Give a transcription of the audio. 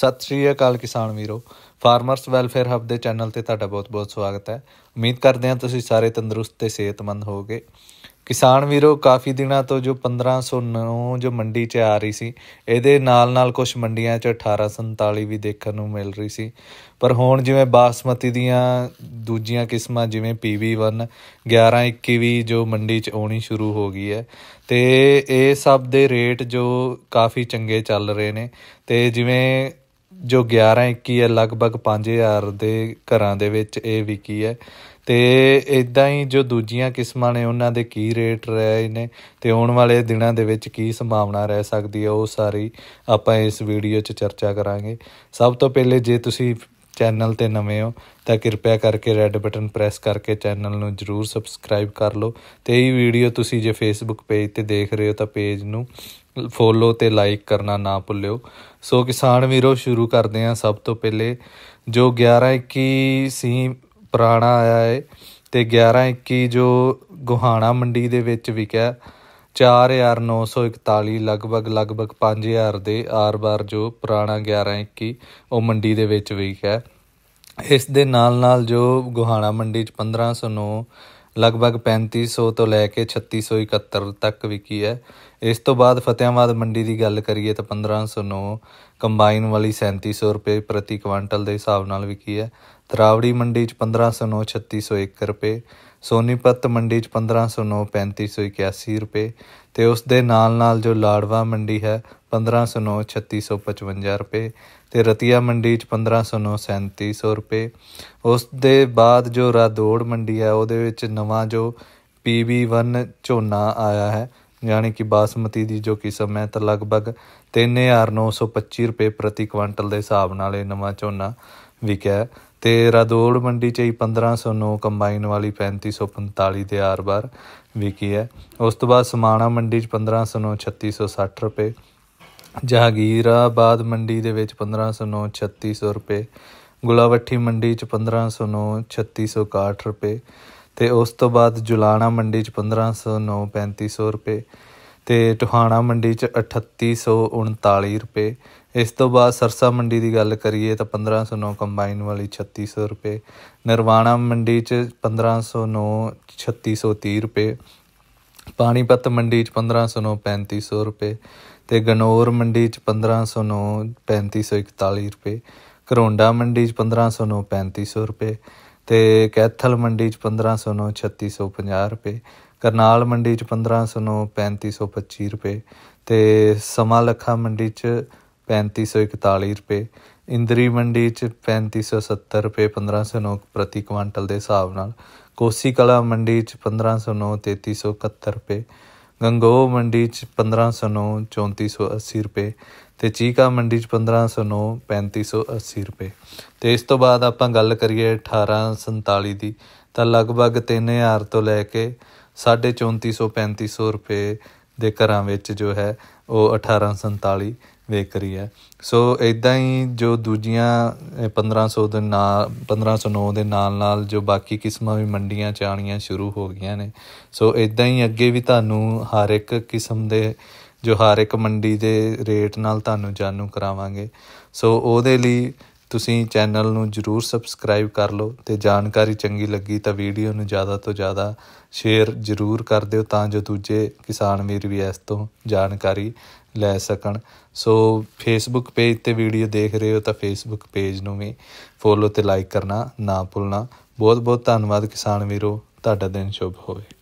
ਸਤਿ ਸ਼੍ਰੀ ਅਕਾਲ ਕਿਸਾਨ ਵੀਰੋ ਫਾਰਮਰਸ ਵੈਲਫੇਅਰ ਹਬ ਦੇ ਚੈਨਲ ਤੇ ਤੁਹਾਡਾ ਬਹੁਤ-ਬਹੁਤ ਸਵਾਗਤ ਹੈ ਉਮੀਦ ਕਰਦੇ ਹਾਂ ਤੁਸੀਂ ਸਾਰੇ ਤੰਦਰੁਸਤ ਤੇ ਸਿਹਤਮੰਦ ਹੋਵੋਗੇ ਕਿਸਾਨ ਵੀਰੋ ਕਾਫੀ ਦਿਨਾਂ ਤੋਂ ਜੋ 1509 ਜੋ ਮੰਡੀ 'ਚ ਆ ਰਹੀ ਸੀ ਇਹਦੇ ਨਾਲ-ਨਾਲ ਕੁਝ ਮੰਡੀਆਂ 'ਚ 1847 ਵੀ ਦੇਖਣ ਨੂੰ ਮਿਲ ਰਹੀ ਸੀ ਪਰ ਹੁਣ ਜਿਵੇਂ ਬਾਸਮਤੀ ਦੀਆਂ ਦੂਜੀਆਂ ਕਿਸਮਾਂ ਜਿਵੇਂ PB1 1121 ਵੀ ਜੋ ਮੰਡੀ 'ਚ ਆਉਣੀ ਸ਼ੁਰੂ ਹੋ ਗਈ ਹੈ ਤੇ ਇਹ ਸਭ ਦੇ ਰੇਟ ਜੋ ਕਾਫੀ ਚੰਗੇ ਚੱਲ ਰਹੇ ਨੇ ਤੇ ਜਿਵੇਂ ਜੋ 11 21 ਹੈ ਲਗਭਗ 5000 ਦੇ ਘਰਾਂ ਦੇ ਵਿੱਚ ਇਹ ਵਿਕੀ ਹੈ ਤੇ ਇਦਾਂ ਹੀ ਜੋ ਦੂਜੀਆਂ ਕਿਸਮਾਂ ਨੇ ਉਹਨਾਂ ਦੇ ਕੀ ਰੇਟ ਰਹੇ ਨੇ ਤੇ ਆਉਣ ਵਾਲੇ ਦਿਨਾਂ ਦੇ ਵਿੱਚ ਕੀ ਸੰਭਾਵਨਾ ਰਹਿ ਸਕਦੀ ਹੈ ਉਹ ਸਾਰੀ ਆਪਾਂ ਇਸ ਵੀਡੀਓ 'ਚ ਚਰਚਾ ਕਰਾਂਗੇ ਸਭ ਤੋਂ ਪਹਿਲੇ ਜੇ ਤੁਸੀਂ ਚੈਨਲ ਤੇ ਨਵੇਂ ਹੋ ਤਾਂ ਕਿਰਪਿਆ ਕਰਕੇ ਰੈੱਡ ਬਟਨ ਪ੍ਰੈਸ ਕਰਕੇ ਚੈਨਲ ਨੂੰ ਜਰੂਰ ਸਬਸਕ੍ਰਾਈਬ ਕਰ ਲਓ ਤੇ ਇਹ ਵੀਡੀਓ ਤੁਸੀਂ ਜੇ ਫੇਸਬੁੱਕ ਪੇਜ ਤੇ ਦੇਖ ਰਹੇ ਹੋ ਤਾਂ ਪੇਜ ਨੂੰ ਫੋਲੋ ਤੇ ਲਾਈਕ ਕਰਨਾ ਨਾ ਭੁੱਲਿਓ ਸੋ ਕਿਸਾਨ ਵੀਰੋ ਸ਼ੁਰੂ ਕਰਦੇ ਆ ਸਭ ਤੋਂ ਪਹਿਲੇ ਜੋ 1121 ਸੀ ਪੁਰਾਣਾ ਆਇਆ ਹੈ ਤੇ 1121 ਜੋ ਗੁਹਾਣਾ ਮੰਡੀ ਦੇ ਵਿੱਚ ਵਿਕਿਆ 4941 ਲਗਭਗ ਲਗਭਗ 5000 ਦੇ ਆਰ-ਬਾਰ ਜੋ ਪੁਰਾਣਾ 1121 ਉਹ ਮੰਡੀ ਦੇ ਵਿੱਚ ਵੀ ਹੈ ਇਸ ਦੇ ਨਾਲ ਨਾਲ ਜੋ ਗੁਹਾਣਾ ਮੰਡੀ ਚ 1509 ਲਗਭਗ 3500 ਤੋਂ ਲੈ ਕੇ 3671 ਤੱਕ ਵਿਕੀ ਹੈ ਇਸ ਤੋਂ ਬਾਅਦ ਫਤਿਆਬਾਦ ਮੰਡੀ ਦੀ ਗੱਲ ਕਰੀਏ ਤਾਂ 1509 ਕੰਬਾਈਨ ਵਾਲੀ 3700 ਰੁਪਏ ਪ੍ਰਤੀ ਕੁਇੰਟਲ ਦੇ ਹਿਸਾਬ ਨਾਲ ਵਿਕੀ ਹੈ ਤਰਾਵੜੀ ਮੰਡੀ ਚ 1509 3601 ਰੁਪਏ ਸੋਨੀਪਤ ਮੰਡੀ ਚ 1509 3581 ਰੁਪਏ ਤੇ ਉਸ ਦੇ ਨਾਲ ਨਾਲ ਜੋ ਲਾੜਵਾ ਮੰਡੀ ਹੈ 1509 3655 ਰੁਪਏ ਤੇ ਰਤੀਆ ਮੰਡੀ ਚ 1509 3700 ਰੁਪਏ ਉਸ ਦੇ ਬਾਅਦ ਜੋ ਰਾਦੋੜ ਮੰਡੀ ਹੈ ਉਹਦੇ ਵਿੱਚ ਨਵਾਂ ਜੋ PB1 ਝੋਨਾ ਆਇਆ ਹੈ ਯਾਨੀ ਕਿ ਬਾਸਮਤੀ ਦੀ ਜੋ ਕਿਸਮ ਹੈ ਤਾਂ ਲਗਭਗ 3925 ਰੁਪਏ ਪ੍ਰਤੀ ਕੁਇੰਟਲ ਦੇ ਹਿਸਾਬ ਨਾਲ ਇਹ ਨਵਾਂ ਝੋਨਾ ਵਿਕਿਆ ਤੇ ਰਾਦੋੜ ਮੰਡੀ ਚ ਹੀ 1509 ਕੰਬਾਈਨ ਵਾਲੀ 3545 ਦੇ ਆਰ-ਬਾਰ ਵਿਕੀ ਹੈ ਉਸ ਤੋਂ ਬਾਅਦ ਸਮਾਣਾ ਮੰਡੀ ਚ 1509 3660 ਰੁਪਏ ਜਹਾਂਗੀਰਾਬਾਦ ਮੰਡੀ ਦੇ ਵਿੱਚ 1509 3600 ਰੁਪਏ ਗੁਲਾਵੱਠੀ ਮੰਡੀ ਚ 1509 3661 ਰੁਪਏ ਤੇ ਉਸ ਤੋਂ ਬਾਅਦ ਜੁਲਾਣਾ ਮੰਡੀ ਚ 1509 3500 ਰੁਪਏ ਤੇ ਟੋਹਾਣਾ ਮੰਡੀ ਚ 3839 ਰੁਪਏ ਇਸ ਤੋਂ ਬਾਅਦ ਸਰਸਾ ਮੰਡੀ ਦੀ ਗੱਲ ਕਰੀਏ ਤਾਂ 1509 ਕੰਬਾਈਨ ਵਾਲੀ 3600 ਰੁਪਏ ਨਿਰਵਾਣਾ ਮੰਡੀ ਚ 1509 3630 ਰੁਪਏ ਪਾਣੀਪਤ ਮੰਡੀ ਚ 1509 3500 ਰੁਪਏ ਤੇ ਗਨੌਰ ਮੰਡੀ ਚ 1509 3541 ਰੁਪਏ ਕਰੋਂਡਾ ਮੰਡੀ ਚ 1509 3500 ਰੁਪਏ ਤੇ ਕੈਥਲ ਮੰਡੀ ਚ 1509 3650 ਰੁਪਏ ਕਰਨਾਲ ਮੰਡੀ ਚ 1500 ਨੂੰ 3525 ਰੁਪਏ ਤੇ ਸਮਾ ਲਖਾ ਮੰਡੀ ਚ 3541 ਰੁਪਏ ਇੰਦਰੀ ਮੰਡੀ ਚ 3570 ਰੁਪਏ 1509 ਪ੍ਰਤੀ ਕੁਇੰਟਲ ਦੇ ਹਿਸਾਬ ਨਾਲ ਕੋਸੀ ਕਲਾ ਮੰਡੀ ਚ 1509 3371 ਰੁਪਏ ਗੰਗੋ ਮੰਡੀ ਚ 1509 3480 ਰੁਪਏ ਤੇ ਚੀਕਾ ਮੰਡੀ ਚ 1509 3580 ਰੁਪਏ ਤੇ ਇਸ ਤੋਂ ਬਾਅਦ ਆਪਾਂ ਗੱਲ ਕਰੀਏ 1847 ਦੀ ਤਾਂ ਲਗਭਗ 3000 ਤੋਂ ਲੈ ਕੇ 3450 3500 ਰੁਪਏ ਦੇ ਘਰਾਂ ਵਿੱਚ ਜੋ ਹੈ ਉਹ 1847 ਵੇਕਰੀ ਹੈ ਸੋ ਇਦਾਂ ਹੀ ਜੋ ਦੂਜੀਆਂ 1500 ਦੇ ਨਾਲ 1509 ਦੇ ਨਾਲ ਨਾਲ ਜੋ ਬਾਕੀ ਕਿਸਮਾਂ ਵੀ ਮੰਡੀਆਂ ਚ ਆਣੀਆਂ ਸ਼ੁਰੂ ਹੋ ਗਈਆਂ ਨੇ ਸੋ ਇਦਾਂ ਹੀ ਅੱਗੇ ਵੀ ਤੁਹਾਨੂੰ ਹਰ ਇੱਕ ਕਿਸਮ ਦੇ ਜੋ ਹਰ ਇੱਕ ਮੰਡੀ ਦੇ ਰੇਟ ਨਾਲ ਤੁਹਾਨੂੰ ਜਾਣੂ ਕਰਾਵਾਂਗੇ ਸੋ ਉਹਦੇ ਲਈ ਤੁਸੀਂ ਚੈਨਲ ਨੂੰ ਜਰੂਰ ਸਬਸਕ੍ਰਾਈਬ ਕਰ ਲਓ ਤੇ ਜਾਣਕਾਰੀ ਚੰਗੀ ਲੱਗੀ ਤਾਂ ਵੀਡੀਓ ਨੂੰ ਜ਼ਿਆਦਾ ਤੋਂ ਜ਼ਿਆਦਾ ਸ਼ੇਅਰ ਜਰੂਰ ਕਰ ਦਿਓ ਤਾਂ ਜੋ ਦੂਜੇ ਕਿਸਾਨ ਵੀਰ ਵੀ ਇਸ ਤੋਂ ਜਾਣਕਾਰੀ ਲੈ ਸਕਣ ਸੋ ਫੇਸਬੁੱਕ ਪੇਜ ਤੇ ਵੀਡੀਓ ਦੇਖ ਰਹੇ ਹੋ ਤਾਂ ਫੇਸਬੁੱਕ ਪੇਜ ਨੂੰ ਵੀ ਫੋਲੋ ਤੇ ਲਾਈਕ ਕਰਨਾ ਨਾ ਭੁੱਲਣਾ ਬਹੁਤ ਬਹੁਤ ਧੰਨਵਾਦ ਕਿਸਾਨ ਵੀਰੋ ਤੁਹਾਡਾ ਦਿਨ ਸ਼ੁਭ ਹੋਵੇ